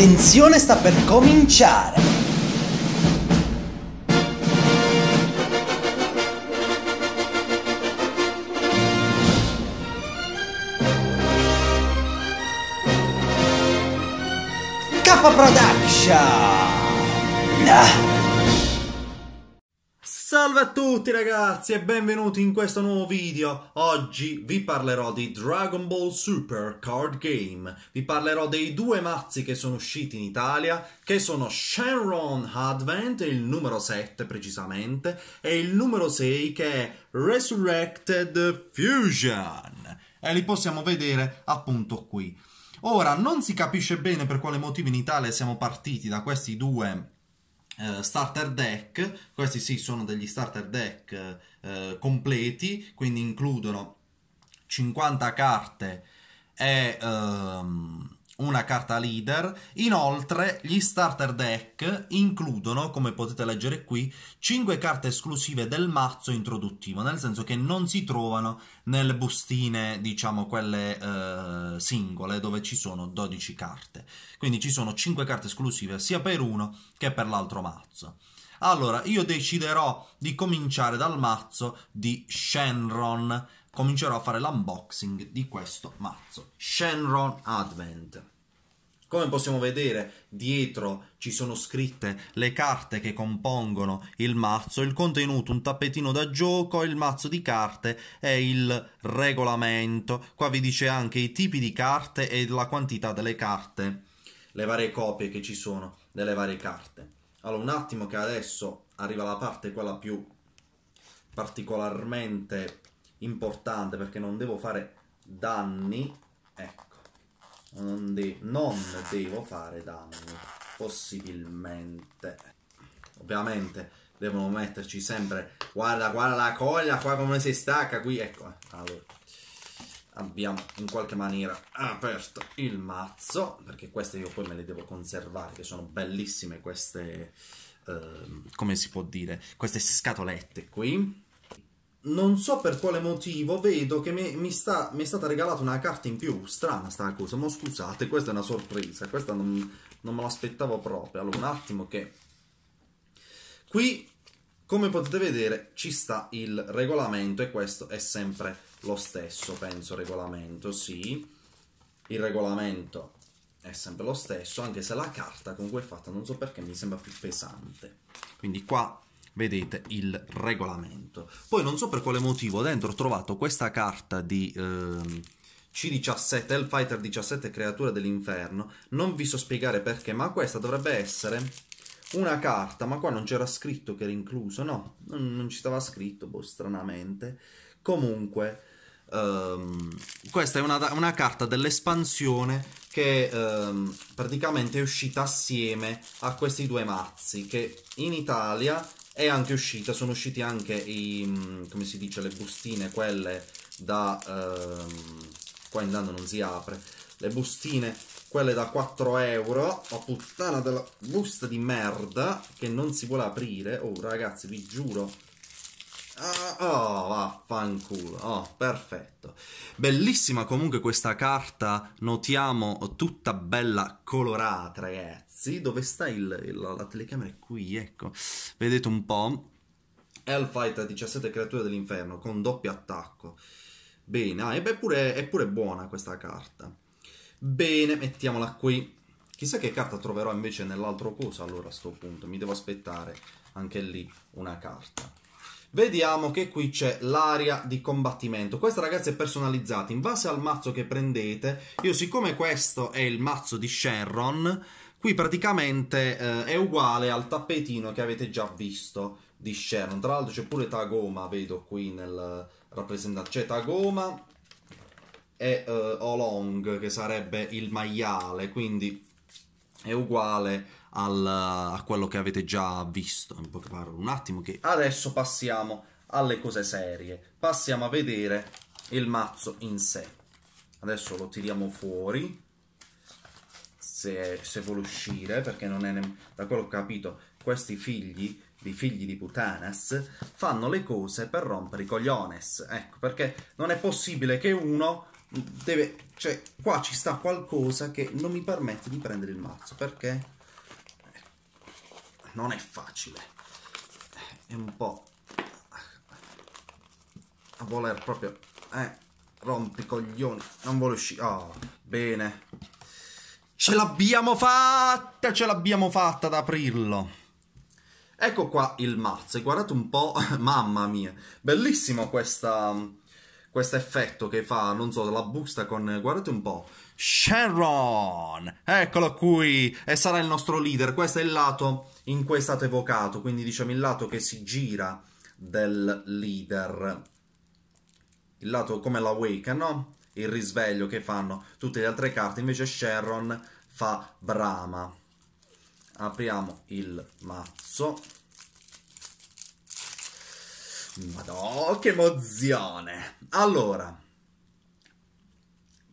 Attenzione sta per cominciare! K Production! Ah. Salve a tutti ragazzi e benvenuti in questo nuovo video. Oggi vi parlerò di Dragon Ball Super Card Game. Vi parlerò dei due mazzi che sono usciti in Italia, che sono Shenron Advent, il numero 7 precisamente, e il numero 6 che è Resurrected Fusion. E li possiamo vedere appunto qui. Ora, non si capisce bene per quale motivo in Italia siamo partiti da questi due eh, starter deck, questi sì sono degli starter deck uh, completi, quindi includono 50 carte e um, una carta leader. Inoltre, gli starter deck includono, come potete leggere qui, 5 carte esclusive del mazzo introduttivo, nel senso che non si trovano nelle bustine, diciamo, quelle eh, singole, dove ci sono 12 carte. Quindi ci sono 5 carte esclusive sia per uno che per l'altro mazzo. Allora, io deciderò di cominciare dal mazzo di Shenron comincerò a fare l'unboxing di questo mazzo Shenron Advent come possiamo vedere dietro ci sono scritte le carte che compongono il mazzo, il contenuto, un tappetino da gioco, il mazzo di carte e il regolamento. Qua vi dice anche i tipi di carte e la quantità delle carte, le varie copie che ci sono delle varie carte. Allora un attimo che adesso arriva la parte quella più particolarmente importante perché non devo fare danni, ecco, non, de non devo fare danni, possibilmente. Ovviamente devono metterci sempre, guarda, guarda la coglia qua come si stacca, qui, ecco, allora. Abbiamo in qualche maniera aperto il mazzo, perché queste io poi me le devo conservare, che sono bellissime queste, eh, come si può dire, queste scatolette qui non so per quale motivo vedo che mi, mi, sta, mi, è stata regalata una carta in più. Strana sta cosa, ma scusate, questa è una sorpresa, questa non, non me l'aspettavo proprio. Allora, un attimo che... Qui, come potete vedere, ci sta il regolamento e questo è sempre lo stesso, penso, regolamento, sì. Il regolamento è sempre lo stesso, anche se la carta con cui è fatta, non so perché, mi sembra più pesante. Quindi qua vedete il regolamento. Poi non so per quale motivo dentro ho trovato questa carta di... Ehm, C17, Hellfighter 17, creatura dell'inferno. Non vi so spiegare perché, ma questa dovrebbe essere una carta, ma qua non c'era scritto che era incluso, no, non, ci stava scritto, boh, stranamente. Comunque, um, questa è una, una carta dell'espansione che um, praticamente è uscita assieme a questi due mazzi, che in Italia è anche uscita, sono usciti anche i, mm, come si dice, le bustine, quelle da, ehm, qua in Lando non si apre, le bustine, quelle da 4 euro, la puttana della busta di merda, che non si vuole aprire, oh ragazzi vi giuro, Ah, oh, vaffanculo. Oh, perfetto. Bellissima comunque questa carta, notiamo, tutta bella colorata, ragazzi. Dove sta il, il, la telecamera? È qui, ecco. Vedete un po'. Hellfight 17 creature dell'inferno con doppio attacco. Bene, ah, e pure, è pure buona questa carta. Bene, mettiamola qui. Chissà che carta troverò invece nell'altro coso allora a sto punto. Mi devo aspettare anche lì una carta. Vediamo che qui c'è l'area di combattimento. Questa ragazzi è personalizzata. In base al mazzo che prendete, io siccome questo è il mazzo di Sherron, qui praticamente eh, è uguale al tappetino che avete già visto di Sherron. Tra l'altro c'è pure Tagoma, vedo qui nel rappresentante. C'è Tagoma e eh, Olong che sarebbe il maiale, quindi è uguale al, a quello che avete già visto. In poche parole, un attimo che adesso passiamo alle cose serie. Passiamo a vedere il mazzo in sé. Adesso lo tiriamo fuori. Se, se vuole uscire, perché non è ne... da quello che ho capito, questi figli di figli di putanas fanno le cose per rompere i cogliones. Ecco perché non è possibile che uno deve, cioè, qua ci sta qualcosa che non mi permette di prendere il mazzo, perché non è facile, è un po' a voler proprio, eh, rompi coglioni, non vuole uscire, oh, bene, ce l'abbiamo fatta, ce l'abbiamo fatta ad aprirlo. Ecco qua il mazzo, guardate un po', mamma mia, bellissimo questa, questo effetto che fa, non so, la busta con, guardate un po', Sharon, eccolo qui, e sarà il nostro leader, questo è il lato in cui è stato evocato, quindi diciamo il lato che si gira del leader, il lato come l'awaken, no? Il risveglio che fanno tutte le altre carte, invece Sharon fa Brahma. Apriamo il mazzo Madonna, che emozione! Allora,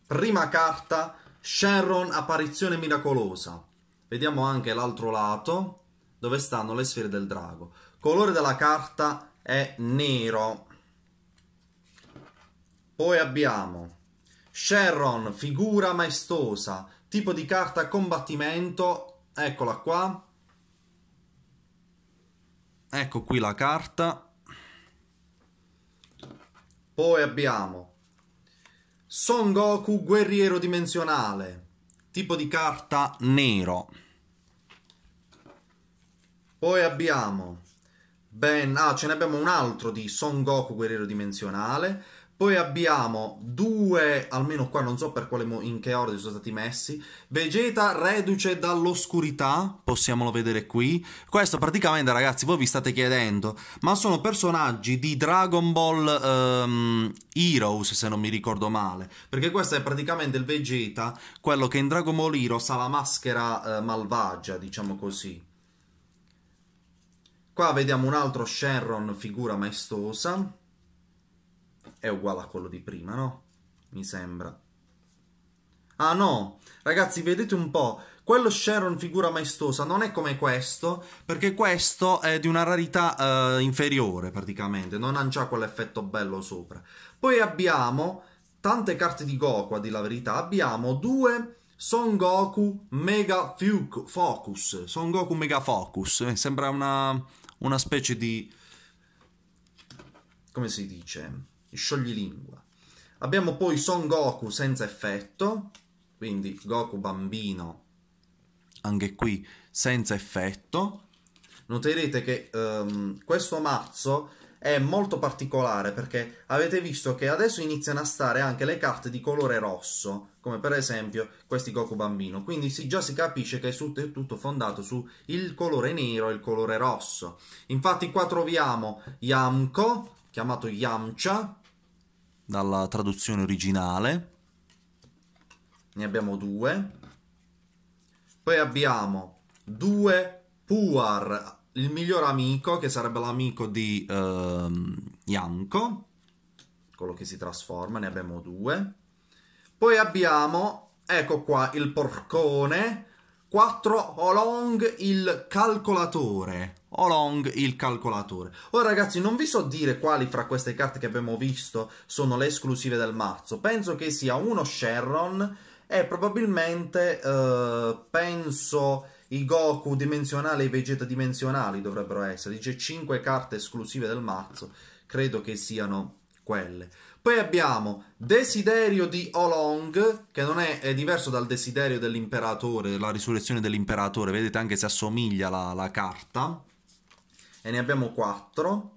prima carta, Sharon, apparizione miracolosa. Vediamo anche l'altro lato, dove stanno le sfere del drago. Colore della carta è nero. Poi abbiamo Sharon, figura maestosa, tipo di carta combattimento, eccola qua. Ecco qui la carta. Poi abbiamo Son Goku guerriero dimensionale, tipo di carta nero. Poi abbiamo ben ah, ce ne un altro di Son Goku guerriero dimensionale. Poi abbiamo due, almeno qua non so per quale in che ordine sono stati messi. Vegeta reduce dall'oscurità, possiamolo vedere qui. Questo praticamente, ragazzi, voi vi state chiedendo, ma sono personaggi di Dragon Ball um, Heroes, se non mi ricordo male. Perché questo è praticamente il Vegeta, quello che in Dragon Ball Heroes ha la maschera uh, malvagia, diciamo così. Qua vediamo un altro Shenron, figura maestosa è uguale a quello di prima, no? Mi sembra. Ah no, ragazzi, vedete un po', quello Sharon figura maestosa non è come questo, perché questo è di una rarità eh, inferiore praticamente, non ha già quell'effetto bello sopra. Poi abbiamo tante carte di Goku, a dire la verità, abbiamo due Son Goku Mega Focus, Son Goku Mega Focus, eh, sembra una, una specie di... come si dice? sciogli lingua. Abbiamo poi Son Goku senza effetto, quindi Goku bambino, anche qui senza effetto. Noterete che um, questo mazzo è molto particolare perché avete visto che adesso iniziano a stare anche le carte di colore rosso, come per esempio questi Goku bambino. Quindi si, già si capisce che è, su, è tutto fondato sul colore nero e il colore rosso. Infatti qua troviamo Yamko, chiamato Yamcha, dalla traduzione originale. Ne abbiamo due. Poi abbiamo due Puar, il miglior amico, che sarebbe l'amico di ehm, Yanko, quello che si trasforma, ne abbiamo due. Poi abbiamo, ecco qua, il porcone, 4 Olong, il calcolatore. Olong il calcolatore. Ora ragazzi non vi so dire quali fra queste carte che abbiamo visto sono le esclusive del mazzo, penso che sia uno Sherron e probabilmente eh, penso i Goku dimensionali e i Vegeta dimensionali dovrebbero essere, dice 5 carte esclusive del mazzo, credo che siano quelle. Poi abbiamo Desiderio di Olong, che non è, è diverso dal Desiderio dell'Imperatore, la risurrezione dell'Imperatore, vedete anche se assomiglia la, la carta e ne abbiamo 4.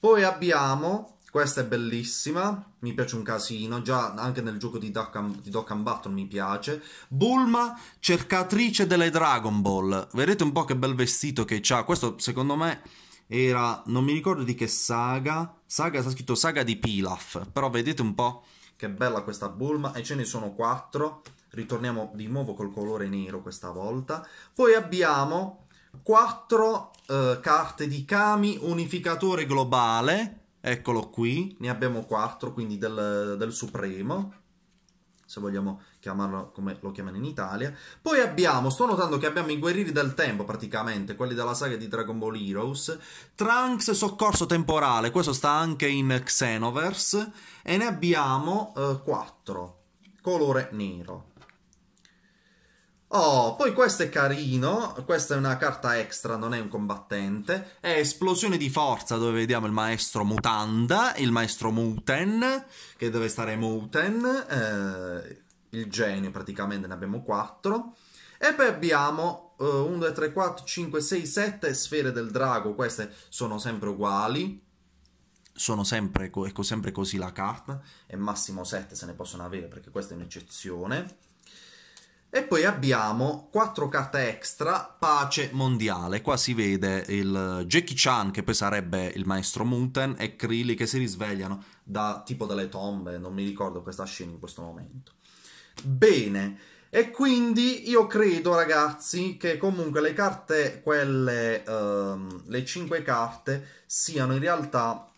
Poi abbiamo, questa è bellissima, mi piace un casino, già anche nel gioco di Dock and, di Duck and Button mi piace. Bulma, cercatrice delle Dragon Ball. Vedete un po' che bel vestito che c'ha, questo secondo me era, non mi ricordo di che saga, saga sta scritto saga di Pilaf, però vedete un po' che bella questa Bulma e ce ne sono 4. Ritorniamo di nuovo col colore nero questa volta. Poi abbiamo 4 eh, carte di Kami, unificatore globale, eccolo qui, ne abbiamo 4, quindi del, del Supremo, se vogliamo chiamarlo come lo chiamano in Italia. Poi abbiamo, sto notando che abbiamo i guerrieri del tempo praticamente, quelli della saga di Dragon Ball Heroes, Trunks soccorso temporale, questo sta anche in Xenoverse, e ne abbiamo eh, 4, colore nero. Oh, poi questo è carino, questa è una carta extra, non è un combattente. È esplosione di forza dove vediamo il maestro Mutanda, il maestro Muten, che deve stare Muten, eh, il genio praticamente, ne abbiamo 4. E poi abbiamo 1, 2, 3, 4, 5, 6, 7 sfere del drago, queste sono sempre uguali. Sono sempre, co ecco, sempre così la carta, e massimo 7 se ne possono avere perché questa è un'eccezione. E poi abbiamo quattro carte extra, pace mondiale. Qua si vede il Jackie Chan, che poi sarebbe il maestro Muten, e Krilli che si risvegliano da, tipo dalle tombe, non mi ricordo questa scena in questo momento. Bene, e quindi io credo ragazzi che comunque le carte, quelle, ehm, le cinque carte, siano in realtà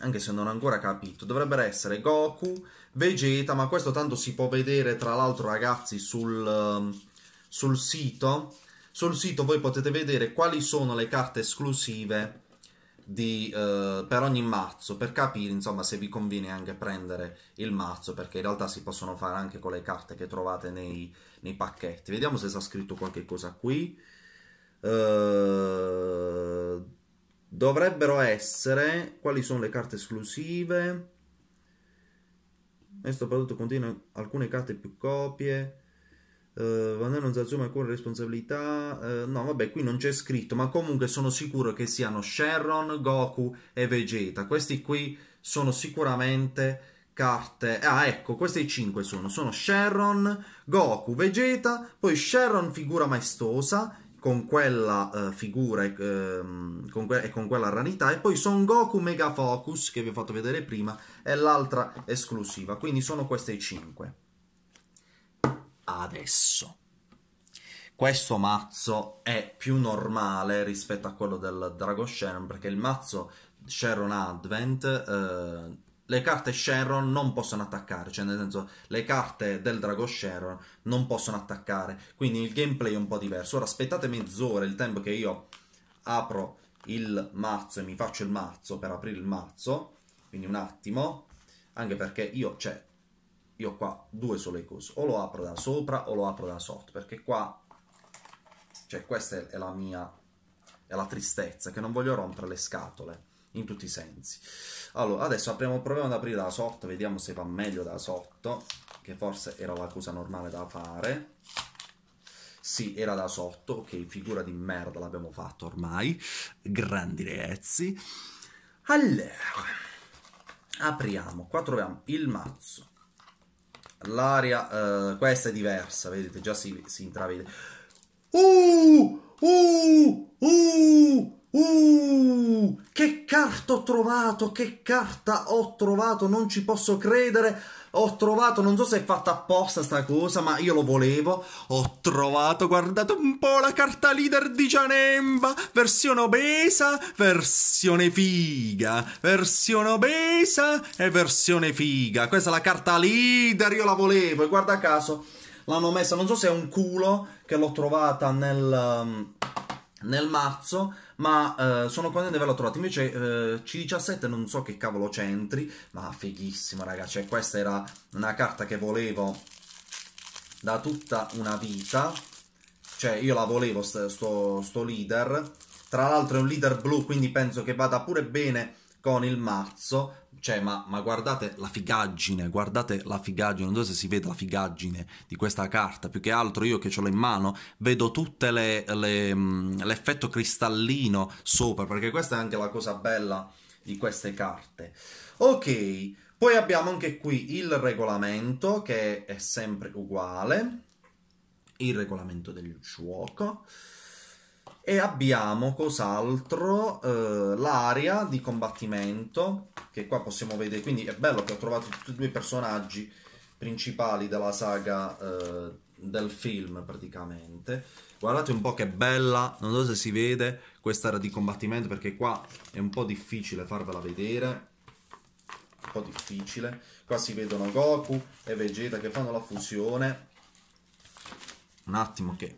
anche se non ho ancora capito, dovrebbero essere Goku, Vegeta, ma questo tanto si può vedere tra l'altro ragazzi sul, ehm, sul, sito, sul sito voi potete vedere quali sono le carte esclusive di, eh, per ogni mazzo, per capire insomma se vi conviene anche prendere il mazzo, perché in realtà si possono fare anche con le carte che trovate nei, nei pacchetti. Vediamo se sta scritto qualche cosa qui. Eh dovrebbero essere quali sono le carte esclusive questo prodotto contiene alcune carte più copie uh, eh, Van non si assume alcuna responsabilità uh, no vabbè qui non c'è scritto ma comunque sono sicuro che siano Sharon, Goku e Vegeta questi qui sono sicuramente carte ah ecco questi 5 sono sono Sharon, Goku, Vegeta poi Sharon figura maestosa con quella uh, figura e, uh, ehm, con que- e con quella ranità. E poi Son Goku Mega Focus, che vi ho fatto vedere prima, è l'altra esclusiva. Quindi sono queste 5. Adesso. Questo mazzo è più normale rispetto a quello del Dragon Sharon, perché il mazzo Sharon Advent... Uh, le carte Sharon non possono attaccare, cioè nel senso le carte del drago Sharon non possono attaccare, quindi il gameplay è un po' diverso. Ora aspettate mezz'ora il tempo che io apro il mazzo e mi faccio il mazzo per aprire il mazzo, quindi un attimo, anche perché io, cioè, io qua due sole cose, o lo apro da sopra o lo apro da sotto, perché qua, cioè questa è la mia, è la tristezza, che non voglio rompere le scatole in tutti i sensi. Allora, adesso apriamo, proviamo ad aprire da sotto, vediamo se va meglio da sotto, che forse era la cosa normale da fare. Sì, era da sotto, ok, figura di merda l'abbiamo fatto ormai, grandi rezzi. Allora, apriamo, qua troviamo il mazzo. L'aria, eh, questa è diversa, vedete, già si, si intravede. Uh, uh, uh, Uh, che carta ho trovato, che carta ho trovato, non ci posso credere. Ho trovato, non so se è fatta apposta sta cosa, ma io lo volevo. Ho trovato, guardate un po' la carta leader di Gianemba, versione obesa, versione figa, versione obesa e versione figa. Questa è la carta leader, io la volevo e guarda caso l'hanno messa, non so se è un culo che l'ho trovata nel, um, nel mazzo ma eh, sono contento di averla trovata. Invece eh, C17 non so che cavolo c'entri, ma fighissimo ragazzi, cioè questa era una carta che volevo da tutta una vita, cioè io la volevo st sto, sto leader, tra l'altro è un leader blu quindi penso che vada pure bene con il mazzo cioè, ma, ma, guardate la figaggine, guardate la figaggine, non so se si vede la figaggine di questa carta, più che altro io che ce l'ho in mano vedo tutte le, le, mm, l'effetto cristallino sopra, perché questa è anche la cosa bella di queste carte. Ok, poi abbiamo anche qui il regolamento che è sempre uguale, il regolamento del gioco e abbiamo cos'altro eh, l'area di combattimento che qua possiamo vedere quindi è bello che ho trovato tutti e due i personaggi principali della saga eh, del film praticamente guardate un po' che bella non so se si vede questa area di combattimento perché qua è un po' difficile farvela vedere un po' difficile qua si vedono Goku e Vegeta che fanno la fusione un attimo che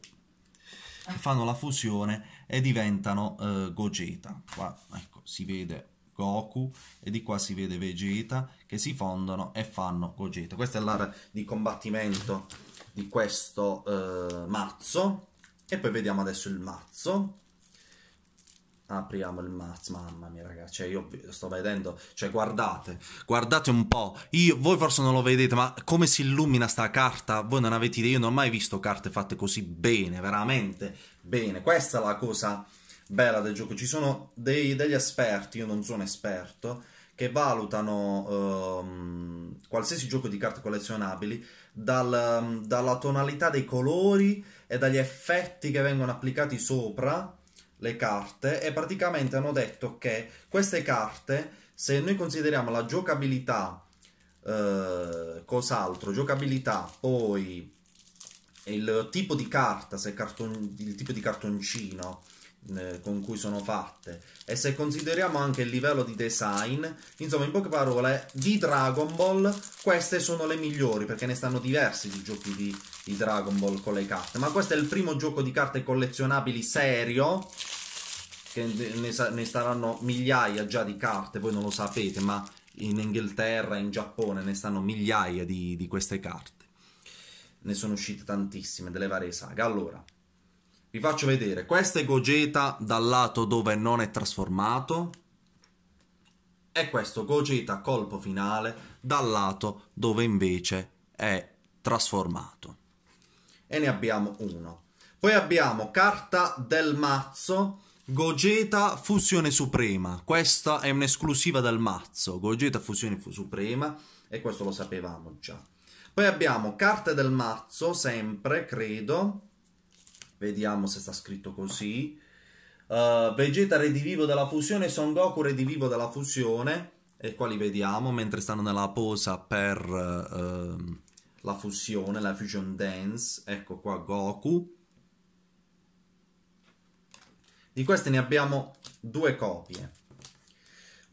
fanno la fusione e diventano eh, Gogeta. Qua ecco, si vede Goku e di qua si vede Vegeta che si fondono e fanno Gogeta. Questa è l'area di combattimento di questo eh, mazzo. E poi vediamo adesso il mazzo apriamo il Mars, mamma mia ragazzi, cioè io sto vedendo, cioè guardate, guardate un po', io, voi forse non lo vedete, ma come si illumina sta carta, voi non avete idea, io non ho mai visto carte fatte così bene, veramente bene, questa è la cosa bella del gioco, ci sono dei, degli esperti, io non sono esperto, che valutano um, qualsiasi gioco di carte collezionabili dal, dalla tonalità dei colori e dagli effetti che vengono applicati sopra, le carte e praticamente hanno detto che queste carte, se noi consideriamo la giocabilità, eh, cos'altro, giocabilità, poi il tipo di carta, se carton, il tipo di cartoncino, eh, con cui sono fatte e se consideriamo anche il livello di design insomma in poche parole di Dragon Ball queste sono le migliori perché ne stanno diversi di giochi di, di Dragon Ball con le carte ma questo è il primo gioco di carte collezionabili serio che ne, ne staranno migliaia già di carte voi non lo sapete ma in Inghilterra, in Giappone ne stanno migliaia di, di queste carte ne sono uscite tantissime delle varie saghe allora vi faccio vedere, questo è Gogeta dal lato dove non è trasformato e questo Gogeta colpo finale dal lato dove invece è trasformato. E ne abbiamo uno. Poi abbiamo carta del mazzo Gogeta Fusione Suprema. Questa è un'esclusiva del mazzo. Gogeta Fusione Suprema. E questo lo sapevamo già. Poi abbiamo carte del mazzo, sempre, credo. Vediamo se sta scritto così. Uh, Vegeta redivivo della fusione, Son Goku redivivo della fusione. E qua li vediamo mentre stanno nella posa per uh, la fusione, la fusion dance. Ecco qua Goku. Di queste ne abbiamo due copie.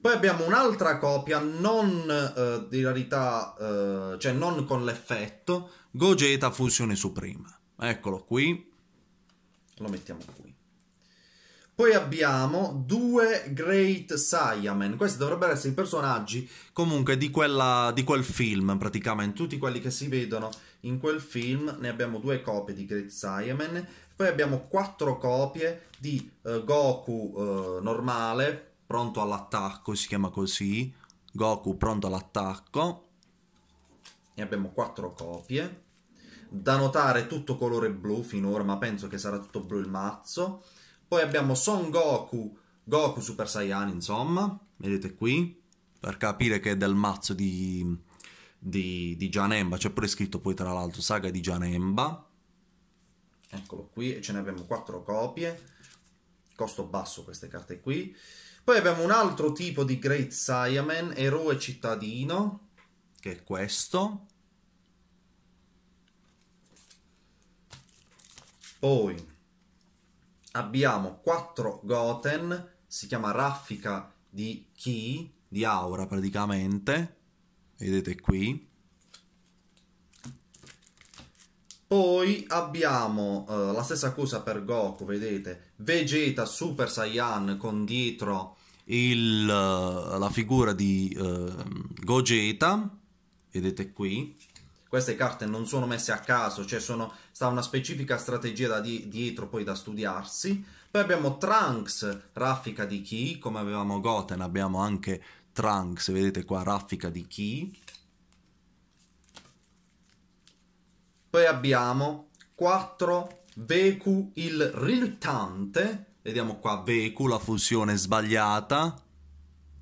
Poi abbiamo un'altra copia non eh, di rarità, eh, cioè non con l'effetto, Gogeta Fusione Suprema. Eccolo qui lo mettiamo qui. Poi abbiamo due Great Saiyaman. Questi dovrebbero essere i personaggi comunque di, quella, di, quel film, praticamente. Tutti quelli che si vedono in quel film, ne abbiamo due copie di Great Saiyaman. Poi abbiamo quattro copie di uh, Goku uh, normale, pronto all'attacco, si chiama così. Goku pronto all'attacco. Ne abbiamo quattro copie. Da notare tutto colore blu finora, ma penso che sarà tutto blu il mazzo. Poi abbiamo Son Goku, Goku Super Saiyan, insomma, vedete qui, per capire che è del mazzo di, di, di Gianemba, c'è pure scritto poi tra l'altro Saga di Gianemba. Eccolo qui, ce ne abbiamo quattro copie, costo basso queste carte qui. Poi abbiamo un altro tipo di Great Saiyaman, eroe cittadino, che è questo. Poi abbiamo 4 Goten, si chiama raffica di Chi, di aura praticamente, vedete qui. Poi abbiamo eh, la stessa cosa per Goku, vedete, Vegeta Super Saiyan con dietro il, eh, la figura di eh, Gogeta, vedete qui queste carte non sono messe a caso, cioè sono, sta una specifica strategia da di, dietro poi da studiarsi. Poi abbiamo Trunks, raffica di chi, come avevamo Goten abbiamo anche Trunks, vedete qua, raffica di chi. Poi abbiamo 4 Veku il riluttante, vediamo qua Veku, la fusione sbagliata,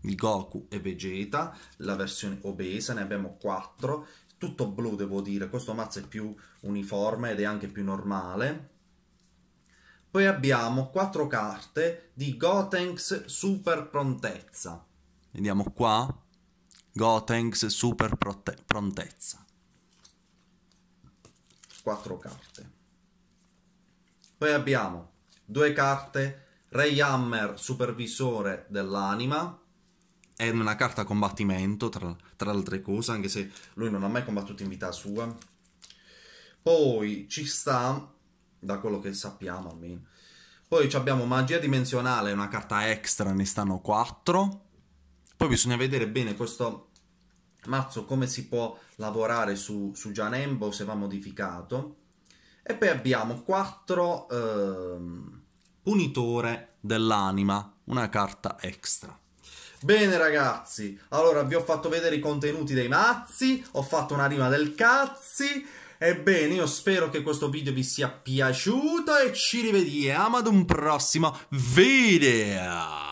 di Goku e Vegeta, la versione obesa, ne abbiamo 4 tutto blu devo dire, questo mazzo è più uniforme ed è anche più normale. Poi abbiamo quattro carte di Gotenks Super Prontezza. Vediamo qua, Gotenks Super prote- Prontezza. Quattro carte. Poi abbiamo due carte Ray Hammer Supervisore dell'Anima è una carta combattimento, tra, tra altre cose, anche se lui non ha mai combattuto in vita sua. Poi ci sta, da quello che sappiamo almeno. Poi abbiamo magia dimensionale, una carta extra, ne stanno 4. Poi bisogna vedere bene questo mazzo come si può lavorare su, su Janembo se va modificato. E poi abbiamo 4 ehm, punitore dell'anima, una carta extra. Bene ragazzi, allora vi ho fatto vedere i contenuti dei mazzi, ho fatto una rima del cazzi, ebbene io spero che questo video vi sia piaciuto e ci rivediamo ad un prossimo video!